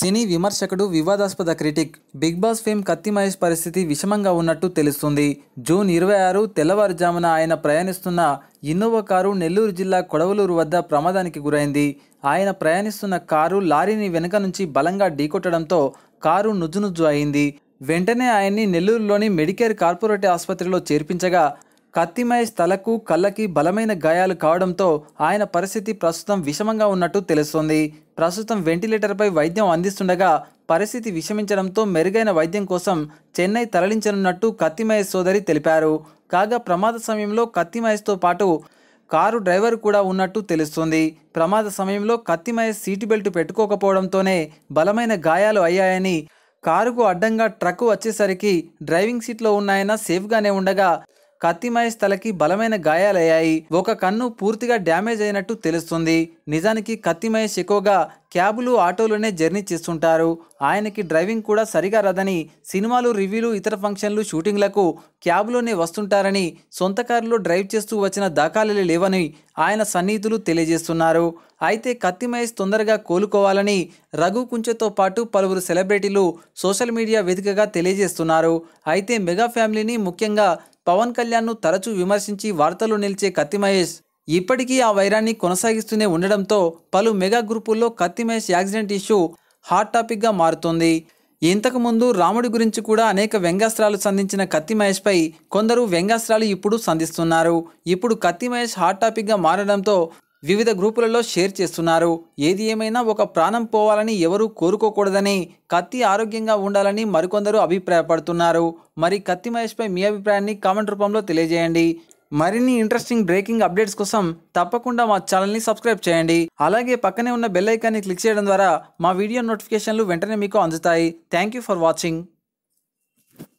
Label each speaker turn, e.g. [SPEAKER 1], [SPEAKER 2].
[SPEAKER 1] సినీ విమర్శకుడు వివాదాస్పద critic big boss fame కత్తి మహేష్ పరిస్థితి విషమంగా ఉన్నట్టు తెలుస్తుంది జూన్ ఇరవై ఆరు తెల్లవారుజామున ఆయన ప్రయాణిస్తున్న ఇన్నోవా కారు నెల్లూరు జిల్లా కొడవలూరు వద్ద ప్రమాదానికి గురైంది ఆయన ప్రయాణిస్తున్న కారు లారీని వెనుక నుంచి బలంగా ఢీకొట్టడంతో కారు నుజ్జునుజ్జు అయింది వెంటనే ఆయన్ని నెల్లూరులోని మెడికేర్ కార్పొరేట్ ఆసుపత్రిలో చేర్పించగా కత్తి మహేష్ తలకు కళ్ళకి బలమైన గాయాలు కావడంతో ఆయన పరిస్థితి ప్రస్తుతం విషమంగా ఉన్నట్టు తెలుస్తోంది ప్రస్తుతం వెంటిలేటర్పై వైద్యం అందిస్తుండగా పరిస్థితి విషమించడంతో మెరుగైన వైద్యం కోసం చెన్నై తరలించనున్నట్టు కత్తి మహేష్ సోదరి తెలిపారు కాగా ప్రమాద సమయంలో కత్తి మహేష్తో పాటు కారు డ్రైవర్ కూడా ఉన్నట్టు తెలుస్తుంది ప్రమాద సమయంలో కత్తి మహేష్ సీటు బెల్ట్ పెట్టుకోకపోవడంతోనే బలమైన గాయాలు అయ్యాయని కారుకు అడ్డంగా ట్రక్ వచ్చేసరికి డ్రైవింగ్ సీట్లో ఉన్నాయన సేఫ్గానే ఉండగా కత్తి మహేష్ తలకి బలమైన గాయాలయ్యాయి ఒక కన్ను పూర్తిగా డ్యామేజ్ అయినట్టు తెలుస్తుంది నిజానికి కత్తి మహేష్ ఎక్కువగా క్యాబులు ఆటోలోనే జర్నీ చేస్తుంటారు ఆయనకి డ్రైవింగ్ కూడా సరిగా రాదని సినిమాలు రివ్యూలు ఇతర ఫంక్షన్లు షూటింగ్లకు క్యాబ్లోనే వస్తుంటారని సొంత కారులో డ్రైవ్ చేస్తూ వచ్చిన దాఖలాలే లేవని ఆయన సన్నిహితులు తెలియజేస్తున్నారు అయితే కత్తి మహేష్ తొందరగా కోలుకోవాలని రఘు కుంచెతో పాటు పలువురు సెలబ్రిటీలు సోషల్ మీడియా వేదికగా తెలియజేస్తున్నారు అయితే మెగా ఫ్యామిలీని ముఖ్యంగా పవన్ కళ్యాణ్ను తరచూ విమర్శించి వార్తలు నిలిచే కత్తి మహేష్ ఇప్పటికీ ఆ వైరాన్ని కొనసాగిస్తూనే ఉండడంతో పలు మెగా గ్రూపుల్లో కత్తి మహేష్ యాక్సిడెంట్ ఇష్యూ హాట్ టాపిక్గా మారుతోంది ఇంతకుముందు రాముడి గురించి కూడా అనేక వ్యంగాస్త్రాలు సంధించిన కత్తి మహేష్పై కొందరు వ్యంగాస్త్రాలు ఇప్పుడు సంధిస్తున్నారు ఇప్పుడు కత్తి మహేష్ హాట్ టాపిక్గా మారడంతో వివిధ గ్రూపులలో షేర్ చేస్తున్నారు ఏది ఏమైనా ఒక ప్రాణం పోవాలని ఎవరూ కోరుకోకూడదని కత్తి ఆరోగ్యంగా ఉండాలని మరికొందరు అభిప్రాయపడుతున్నారు మరి కత్తి మహేష్పై మీ అభిప్రాయాన్ని కామెంట్ రూపంలో తెలియజేయండి మరిన్ని ఇంట్రెస్టింగ్ బ్రేకింగ్ అప్డేట్స్ కోసం తప్పకుండా మా ఛానల్ని సబ్స్క్రైబ్ చేయండి అలాగే పక్కనే ఉన్న బెల్ ఐకాన్ని క్లిక్ చేయడం ద్వారా మా వీడియో నోటిఫికేషన్లు వెంటనే మీకు అందుతాయి థ్యాంక్ యూ ఫర్ వాచింగ్